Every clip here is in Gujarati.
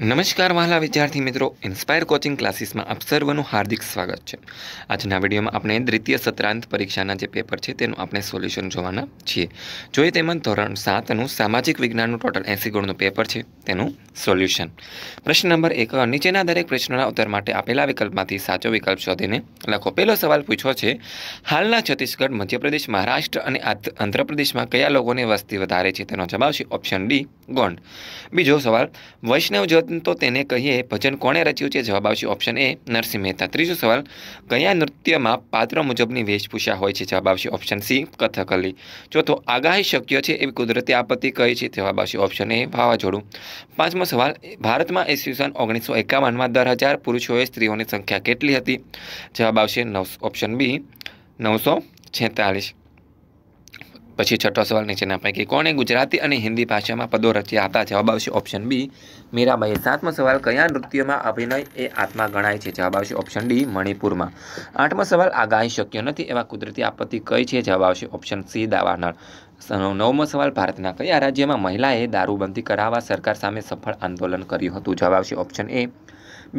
નમસ્કાર વહાલા વિદ્યાર્થી મિત્રો ઇન્સ્પાયર કોચિંગ ક્લાસીસમાં આપ સર્વનું હાર્દિક સ્વાગત છે આજના વિડીયોમાં આપણે દ્વિતીય સત્રાંત પરીક્ષાના જે પેપર છે તેનું આપણે સોલ્યુશન જોવાના છીએ જોઈએ તેમાં ધોરણ સાતનું સામાજિક વિજ્ઞાનનું ટોટલ એંસી ગુણનું પેપર છે તેનું સોલ્યુશન પ્રશ્ન નંબર એક નીચેના દરેક પ્રશ્નના ઉત્તર માટે આપેલા વિકલ્પમાંથી સાચો વિકલ્પ શોધીને લખો પહેલો સવાલ પૂછ્યો છે હાલના છત્તીસગઢ મધ્યપ્રદેશ મહારાષ્ટ્ર અને આંધ્રપ્રદેશમાં કયા લોકોની વસ્તી વધારે છે તેનો જવાબ છે ઓપ્શન ડી ગોંડ બીજો સવાલ વૈષ્ણવ જત તો તેને કહીએ ભજન કોણે રચ્યું છે જવાબ આવશે ઓપ્શન એ નરસિંહ મહેતા ત્રીજો સવાલ કયા નૃત્યમાં પાત્ર મુજબની વેશભૂષા હોય છે જવાબ આવશે ઓપ્શન સી કથકલી ચોથો આગાહી શક્ય છે એવી કુદરતી આપત્તિ કહી છે જવાબ આવશે ઓપ્શન એ વાવાઝોડું પાંચમો સવાલ ભારતમાં ઈસવીસન ઓગણીસો એકાવનમાં દર હજાર પુરુષોએ સ્ત્રીઓની સંખ્યા કેટલી હતી જવાબ આવશે નવ ઓપ્શન બી નવસો છેતાલીસ પછી છઠ્ઠો સવાલ નીચેના પૈકી કોણે ગુજરાતી અને હિન્દી ભાષામાં પદો રચ્યા હતા જવાબ આવશે ઓપ્શન બી મીરાબાઈએ સાતમો સવાલ કયા નૃત્યમાં અભિનય એ આત્મા ગણાય છે જવાબ આવશે ઓપ્શન ડી મણિપુરમાં આઠમો સવાલ આગાહી શક્યો નથી એવા કુદરતી આપત્તિ કઈ છે જવાબ આવશે ઓપ્શન સી દાવાનળ નવમો સવાલ ભારતના કયા રાજ્યમાં મહિલાએ દારૂબંધી કરાવવા સરકાર સામે સફળ આંદોલન કર્યું હતું જવાબ આવશે ઓપ્શન એ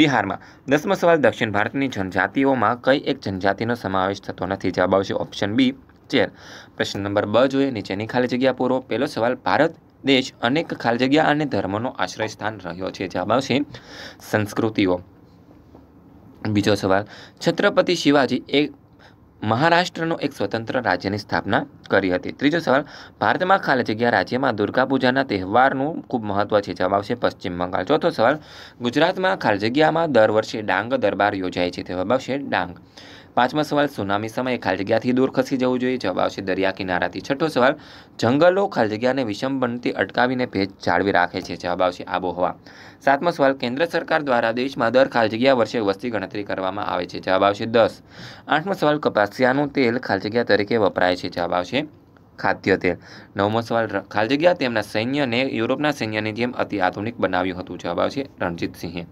બિહારમાં દસમો સવાલ દક્ષિણ ભારતની જનજાતિઓમાં કઈ એક જનજાતિનો સમાવેશ થતો નથી જવાબ આવશે ઓપ્શન બી તેર પ્રશ્ન નંબર બ જોઈએ નીચેની ખાલી જગ્યા પૂરો પહેલો સવાલ ભારત દેશ અનેક ખાલી જગ્યા અને ધર્મનો આશ્રય સ્થાન રહ્યો છે જવાબ આવશે સંસ્કૃતિઓ બીજો સવાલ છત્રપતિ શિવાજી એ મહારાષ્ટ્રનો એક સ્વતંત્ર રાજ્યની સ્થાપના કરી હતી ત્રીજો સવાલ ભારતમાં ખાલી જગ્યા રાજ્યમાં દુર્ગા પૂજાના તહેવારનું ખૂબ મહત્વ છે જવાબ આવશે પશ્ચિમ બંગાળ ચોથો સવાલ ગુજરાતમાં ખાલી જગ્યામાં દર વર્ષે ડાંગ દરબાર યોજાય છે જવાબ આવશે ડાંગ પાંચમો સવાલ સુનામી સમયે ખાલી જગ્યાથી દૂર ખસી જવું જોઈએ જવાબ આવશે દરિયા કિનારાથી છઠ્ઠો સવાલ જંગલો ખાલી જગ્યાને વિષમ બનતી અટકાવીને ભેજ જાળવી રાખે છે જવાબ આવશે આબોહવા સાતમો સવાલ કેન્દ્ર સરકાર દ્વારા દેશમાં દર ખાલી જગ્યા વર્ષે વસ્તી ગણતરી કરવામાં આવે છે જવાબ આવશે દસ આઠમો સવાલ કપાસિયાનું તેલ ખાલી જગ્યા તરીકે વપરાય છે જવાબ આવશે ખાદ્ય તેલ નવમો સવાલ ખાલી જગ્યા તેમના સૈન્યને યુરોપના સૈન્યની જેમ અતિ આધુનિક બનાવ્યું હતું જવાબ આવશે રણજીતસિંહે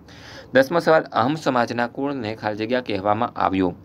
દસમો સવાલ અહમ સમાજના કુળને ખાલી જગ્યા કહેવામાં આવ્યું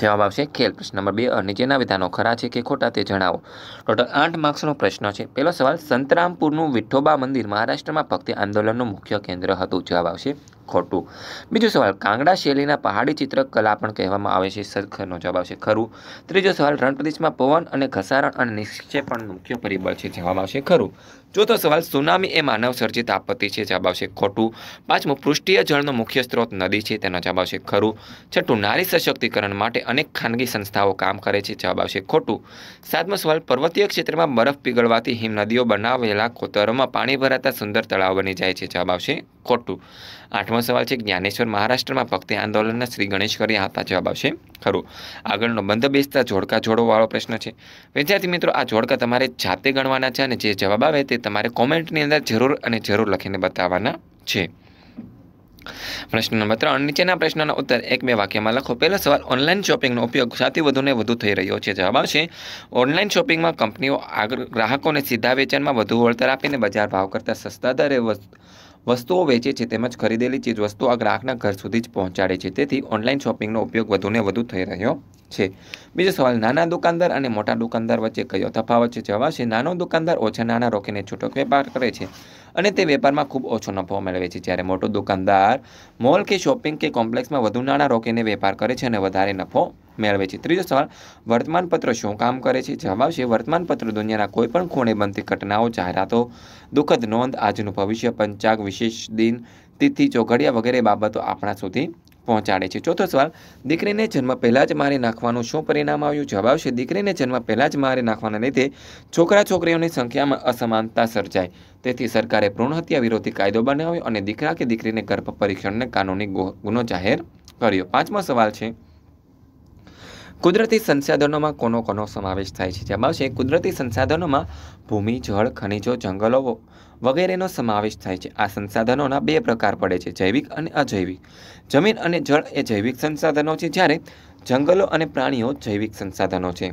જવાબ આવશે ખેલ પ્રશ્ન નંબર બે અ નીચેના વિધાનો ખરા છે કે ખોટા તે જણાવો ટોટલ આઠ માર્ક્સનો પ્રશ્ન છે પહેલો સવાલ સંતરામપુરનું વિઠોબા મંદિર મહારાષ્ટ્રમાં ભક્તિ આંદોલનનું મુખ્ય કેન્દ્ર હતું જવાબ આવશે ખોટું બીજો સવાલ કાંગડા શૈલીના પહાડી ચિત્રકલા પણ કહેવામાં આવે છે સરખરનો જવાબ આવશે ખરું ત્રીજો સવાલ રણપ્રદેશમાં પવન અને ઘસારણ અને નિક્ષેપણ મુખ્ય પરિબળ છે જવાબ આવશે ખરું ચોથો સવાલ સુનામી એ માનવ સર્જિત આપત્તિ છે જવાબ આવશે ખોટું પાંચમું પૃષ્ઠીય જળનો મુખ્ય સ્ત્રોત નદી છે તેનો જવાબ આવશે ખરું છઠ્ઠું નારી સશક્તિકરણ માટે અનેક ખાનગી સંસ્થાઓ કામ કરે છે જવાબ આવશે ખોટું સાતમો સવાલ પર્વતીય ક્ષેત્રમાં બરફ પીગળવાથી હિમનદીઓ બનાવેલા કોતરોમાં પાણી ભરાતા સુંદર તળાવ બની જાય છે જવાબ આવશે ખોટું આઠમો સવાલ છે જ્ઞાનેશ્વર મહારાષ્ટ્રમાં ભક્તિ આંદોલનના શ્રી ગણેશ કર્યા હતા જવાબ આવશે ખરું આગળનો બંધ બેસતા જોડકા જોડોવાળો પ્રશ્ન છે વિદ્યાર્થી મિત્રો આ જોડકા તમારે જાતે ગણવાના છે અને જે જવાબ આવે તે તમારે કોમેન્ટની અંદર જરૂર અને જરૂર લખીને બતાવવાના છે પ્રશ્ન નંબર ત્રણ નીચેના પ્રશ્નનો ઉત્તર એક બે વાક્યમાં લખો પહેલો સવાલ ઓનલાઈન શોપિંગનો ઉપયોગ સૌથી વધુને વધુ થઈ રહ્યો છે જવાબ આવશે ઓનલાઈન શોપિંગમાં કંપનીઓ આગળ ગ્રાહકોને સીધા વેચાણમાં વધુ વળતર આપીને બજાર ભાવ કરતાં સસ્તા દરે વસ્તુઓ વેચે છે તેમજ ખરીદેલી ચીજવસ્તુઓ આ ગ્રાહકના ઘર સુધી જ પહોંચાડે છે તેથી ઓનલાઈન શોપિંગનો ઉપયોગ વધુને વધુ થઈ રહ્યો છે બીજો સવાલ નાના દુકાનદાર અને મોટા દુકાનદાર વચ્ચે કયો તફાવત છે જવાબ છે નાનો દુકાનદાર ઓછા નાના રોકીને છૂટક વેપાર કરે છે અને તે વેપારમાં ખૂબ ઓછો નફો મેળવે છે જ્યારે મોટો દુકાનદાર મોલ કે શોપિંગ કે કોમ્પ્લેક્સમાં વધુ નાણાં રોકીને વેપાર કરે છે અને વધારે નફો મેળવે છે ત્રીજો સવાલ વર્તમાનપત્ર શું કામ કરે છે જવાબ છે વર્તમાનપત્ર દુનિયાના કોઈપણ ખૂણે બનતી ઘટનાઓ જાહેરાતો દુઃખદ નોંધ આજનું ભવિષ્ય પંચાગ વિશેષ દિન તિથિ ચોઘડિયા વગેરે બાબતો આપણા સુધી પહોંચાડે છે ચોથો સવાલ દીકરીને જન્મ પહેલાં જ મારી નાખવાનું શું પરિણામ આવ્યું જવાબ છે દીકરીને જન્મ પહેલાં જ મારી નાખવાના લીધે છોકરા છોકરીઓની સંખ્યામાં અસમાનતા સર્જાય તેથી સરકારે ભ્રૂણ હત્યા વિરોધી કાયદો બનાવ્યો અને દીકરા કે દીકરીને ગર્ભ પરીક્ષણને કાનૂની ગુનો જાહેર કર્યો પાંચમો સવાલ છે કુદરતી સંસાધનોમાં કોનો કોનો સમાવેશ થાય છે જવાબ છે કુદરતી સંસાધનોમાં ભૂમિ જળ ખનિજો જંગલો વગેરેનો સમાવેશ થાય છે આ સંસાધનોના બે પ્રકાર પડે છે જૈવિક અને અજૈવિક જમીન અને જળ એ જૈવિક સંસાધનો છે જ્યારે જંગલો અને પ્રાણીઓ જૈવિક સંસાધનો છે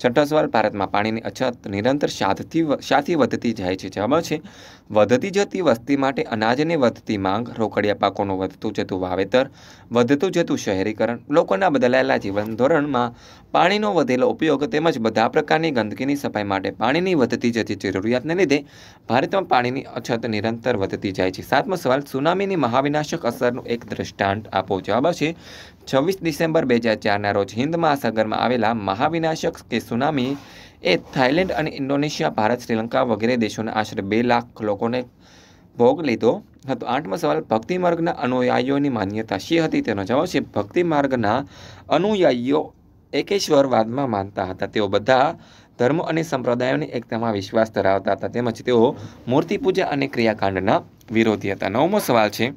છઠ્ઠો સવાલ ભારતમાં પાણીની અછત નિરંતર શાદથી શાથી વધતી જાય છે જવાબ છે વધતી જતી વસ્તી માટે અનાજની વધતી માંગ રોકડિયા પાકોનું વધતું જતું વાવેતર વધતું જતું શહેરીકરણ લોકોના બદલાયેલા જીવન ધોરણમાં પાણીનો વધેલો ઉપયોગ તેમજ બધા પ્રકારની ગંદકીની સફાઈ માટે પાણીની વધતી જતી જરૂરિયાતને લીધે ભારતમાં પાણીની અછત નિરંતર વધતી જાય છે સાતમો સવાલ સુનામીની મહાવિનાશક અસરનું એક દ્રષ્ટાંત આપો જવાબ છે છવ્વીસ ડિસેમ્બર બે હજાર ચારના રોજ હિન્દ મહાસાગરમાં આવેલા મહાવિનાશક કે સુનામી એ થાઇલેન્ડ અને ઇન્ડોનેશિયા ભારત શ્રીલંકા વગેરે દેશોના આશરે બે લાખ લોકોને ભોગ લીધો હતો આઠમો સવાલ ભક્તિ માર્ગના અનુયાયીઓની માન્યતા શી હતી તેનો જવાબ છે ભક્તિ માર્ગના અનુયાયીઓ એકેશ્વરવાદમાં માનતા હતા તેઓ બધા ધર્મ અને સંપ્રદાયોની એકતામાં વિશ્વાસ ધરાવતા હતા તેમજ તેઓ મૂર્તિ પૂજા અને ક્રિયાકાંડના વિરોધી હતા નવમો સવાલ છે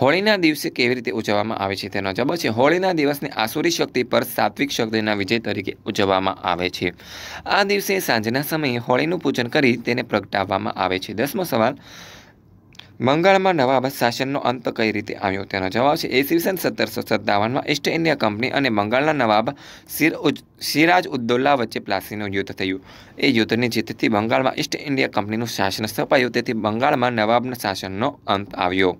હોળીના દિવસે કેવી રીતે ઉજવવામાં આવે છે તેનો જવાબ છે હોળીના દિવસને આસુરી શક્તિ પર સાત્વિક શક્તિના વિજય તરીકે ઉજવવામાં આવે છે આ દિવસે સાંજના સમયે હોળીનું પૂજન કરી તેને પ્રગટાવવામાં આવે છે દસમો સવાલ બંગાળમાં નવાબ શાસનનો અંત કઈ રીતે આવ્યો તેનો જવાબ છે ઈસવીસન સત્તરસો સત્તાવનમાં ઈસ્ટ ઇન્ડિયા કંપની અને બંગાળના નવાબ સિર સિરાજ ઉદ્દોલ્લા વચ્ચે પ્લાસીનું યુદ્ધ થયું એ યુદ્ધની જીતથી બંગાળમાં ઈસ્ટ ઇન્ડિયા કંપનીનું શાસન સ્થપાયું તેથી બંગાળમાં નવાબના શાસનનો અંત આવ્યો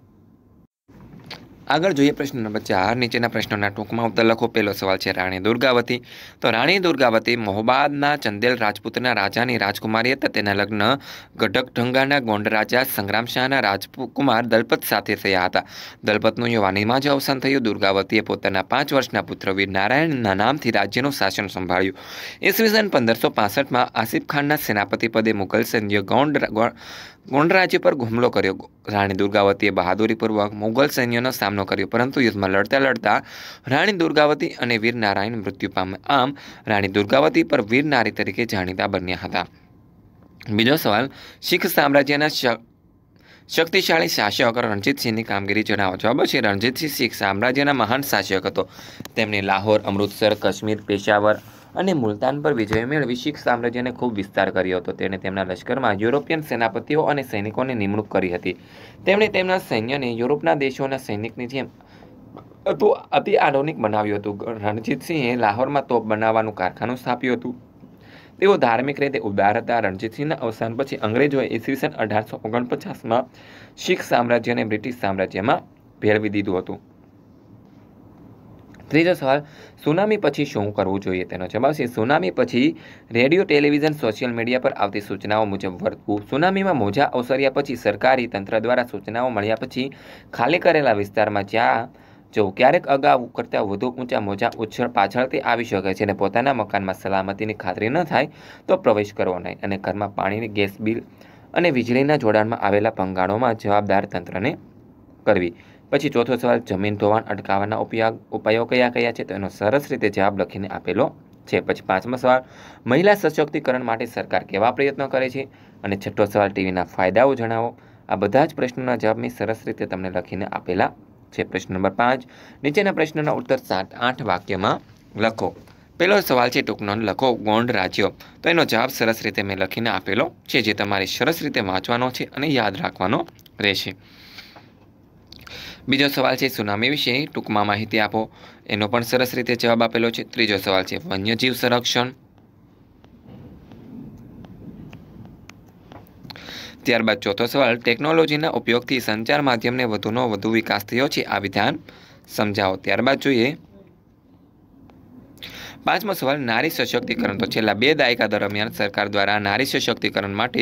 આગળ જોઈએ પ્રશ્ન નંબર ચાર નીચેના પ્રશ્નોના ટૂંકમાં ઉત્તર લખો પહેલો સવાલ છે રાણી દુર્ગાવતી તો રાણી દુર્ગાવતી મોહબાદના ચંદેલ રાજપૂતના રાજાની રાજકુમારી હતા તેના લગ્ન ગઢકઢંગાના ગોંડ રાજા સંગ્રામશાહના રાજકુમાર દલપત સાથે થયા હતા દલપતનું યુવાનીમાં જ અવસાન થયું દુર્ગાવતીએ પોતાના પાંચ વર્ષના પુત્ર વીર નારાયણના નામથી રાજ્યનું શાસન સંભાળ્યું ઈસવીસન પંદરસો પાસઠમાં આસિફ ખાનના સેનાપતિ પદે મુઘલ સૈન્ય ગોંડ ગોંડરાજ્ય પર હુમલો કર્યો રાણી દુર્ગાવતીએ બહાદુરીપૂર્વક મુગલ સૈન્યનો સામનો કર્યો પરંતુ યુદ્ધમાં લડતા લડતા રાણી દુર્ગાવતી અને વીર નારાયણ મૃત્યુ પામ્યા આમ રાણી દુર્ગાવતી પર વીર નારી તરીકે જાણીતા બન્યા હતા બીજો સવાલ શીખ સામ્રાજ્યના શક્તિશાળી શાસક રણજીતસિંહની કામગીરી જણાવો જવાબ છે રણજીતસિંહ શીખ સામ્રાજ્યના મહાન શાસક હતો તેમણે લાહોર અમૃતસર કાશ્મીર પેશાવર અને મુલતાન પર વિજય મેળવી શીખ સામ્રાજ્યને ખૂબ વિસ્તાર કર્યો હતો તેણે તેમના લશ્કરમાં યુરોપિયન સેનાપતિઓ અને સૈનિકોની નિમણૂક કરી હતી તેમણે તેમના સૈન્યને યુરોપના દેશોના સૈનિકની જેમ તો અતિ આધુનિક બનાવ્યું હતું રણજીતસિંહે લાહોરમાં તોપ બનાવવાનું કારખાનું સ્થાપ્યું હતું તેઓ ધાર્મિક રીતે ઉદાર હતા રણજીતસિંહના અવસાન પછી અંગ્રેજોએ ઈસવીસન અઢારસો ઓગણપચાસમાં શીખ સામ્રાજ્ય અને બ્રિટિશ સામ્રાજ્યમાં ભેળવી દીધું હતું ત્રીજો સવાલ સુનામી પછી શું કરવું જોઈએ તેનો જવાબ છે સુનામી પછી રેડિયો ટેલિવિઝન સોશિયલ મીડિયા પર આવતી સૂચનાઓ મુજબ વર્તવું સુનામીમાં મોજા અવસર્યા પછી સરકારી તંત્ર દ્વારા સૂચનાઓ મળ્યા પછી ખાલી કરેલા વિસ્તારમાં જ્યાં જો ક્યારેક અગાઉ કરતાં વધુ ઊંચા મોજા ઉછળ પાછળથી આવી શકે છે અને પોતાના મકાનમાં સલામતીની ખાતરી ન થાય તો પ્રવેશ કરવો નહીં અને ઘરમાં પાણીની ગેસ બિલ અને વીજળીના જોડાણમાં આવેલા ભંગાણોમાં જવાબદાર તંત્રને કરવી પછી ચોથો સવાલ જમીન ધોવાણ અટકાવવાના ઉપયોગ ઉપાયો કયા કયા છે તેનો સરસ રીતે જવાબ લખીને આપેલો છે પછી પાંચમો સવાલ મહિલા સશક્તિકરણ માટે સરકાર કેવા પ્રયત્નો કરે છે અને છઠ્ઠો સવાલ ટીવીના ફાયદાઓ જણાવો આ બધા જ પ્રશ્નોના જવાબ મેં સરસ રીતે તમને લખીને આપેલા છે પ્રશ્ન નંબર પાંચ નીચેના પ્રશ્નોના ઉત્તર સાત આઠ વાક્યમાં લખો પહેલો સવાલ છે ટૂંકનો લખો ગોંડ રાજ્યો તો એનો જવાબ સરસ રીતે મેં લખીને આપેલો છે જે તમારે સરસ રીતે વાંચવાનો છે અને યાદ રાખવાનો રહેશે બીજો સવાલ છે સુનામી વિશે ટૂંકમાં માહિતી આપો એનો પણ સરસ રીતે જવાબ આપેલો છે ત્રીજો સવાલ છે વન્યજીવ સંરક્ષણ ત્યારબાદ ચોથો સવાલ ટેકનોલોજીના ઉપયોગથી સંચાર માધ્યમને વધુનો વધુ વિકાસ થયો છે આ વિધાન સમજાવો ત્યારબાદ જોઈએ પાંચમો સવાલ નારી સશક્તિકરણ તો છેલ્લા બે દાયકા દરમિયાન સરકાર દ્વારા નારી સશક્તિકરણ માટે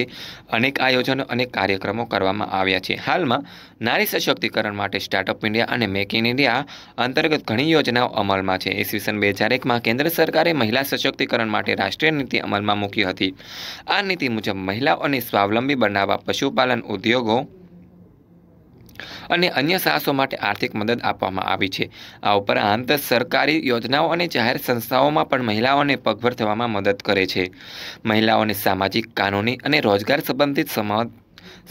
અનેક આયોજનો અને કાર્યક્રમો કરવામાં આવ્યા છે હાલમાં નારી સશક્તિકરણ માટે સ્ટાર્ટઅપ ઇન્ડિયા અને મેક ઇન ઇન્ડિયા અંતર્ગત ઘણી યોજનાઓ અમલમાં છે ઈસવીસન બે હજાર એકમાં કેન્દ્ર સરકારે મહિલા સશક્તિકરણ માટે રાષ્ટ્રીય નીતિ અમલમાં મૂકી હતી આ નીતિ મુજબ મહિલાઓને સ્વાવલંબી બનાવવા પશુપાલન ઉદ્યોગો અને અન્ય સાહસો માટે આર્થિક મદદ આપવામાં આવી છે આ ઉપરાંત સરકારી યોજનાઓ અને જાહેર સંસ્થાઓમાં પણ મહિલાઓને પગભર થવામાં મદદ કરે છે મહિલાઓને સામાજિક કાનૂની અને રોજગાર સંબંધિત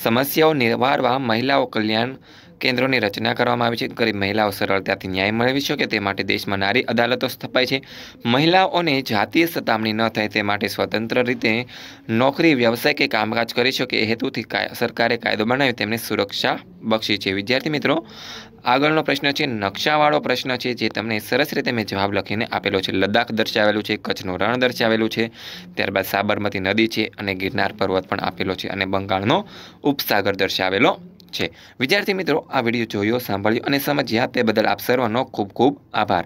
સમસ્યાઓ નિવારવા મહિલાઓ કલ્યાણ કેન્દ્રોની રચના કરવામાં આવી છે ગરીબ મહિલાઓ સરળતાથી ન્યાય મેળવી શકે તે માટે દેશમાં નારી અદાલતો સ્થપાઈ છે મહિલાઓને જાતીય સતામણી ન થાય તે માટે સ્વતંત્ર રીતે નોકરી વ્યવસાય કે કામકાજ કરી શકે એ હેતુથી સરકારે કાયદો બનાવી તેમને સુરક્ષા બક્ષી છે વિદ્યાર્થી મિત્રો આગળનો પ્રશ્ન છે નકશાવાળો પ્રશ્ન છે જે તમને સરસ રીતે મેં જવાબ લખીને આપેલો છે લદ્દાખ દર્શાવેલું છે કચ્છનું રણ દર્શાવેલું છે ત્યારબાદ સાબરમતી નદી છે અને ગિરનાર પર્વત પણ આપેલો છે અને બંગાળનો ઉપસાગર દર્શાવેલો છે વિદ્યાર્થી મિત્રો આ વિડીયો જોયો સાંભળ્યો અને સમજ્યા તે બદલ આપ સર્વનો ખૂબ ખૂબ આભાર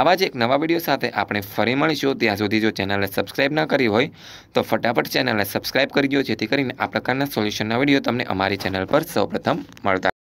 આવા જ એક નવા વિડીયો સાથે આપણે ફરી મળીશું ત્યાં સુધી જો ચેનલને સબસ્ક્રાઈબ ના કરી હોય તો ફટાફટ ચેનલને સબસ્ક્રાઈબ કરી દો જેથી કરીને આ પ્રકારના સોલ્યુશનના વિડીયો તમને અમારી ચેનલ પર સૌપ્રથમ મળતા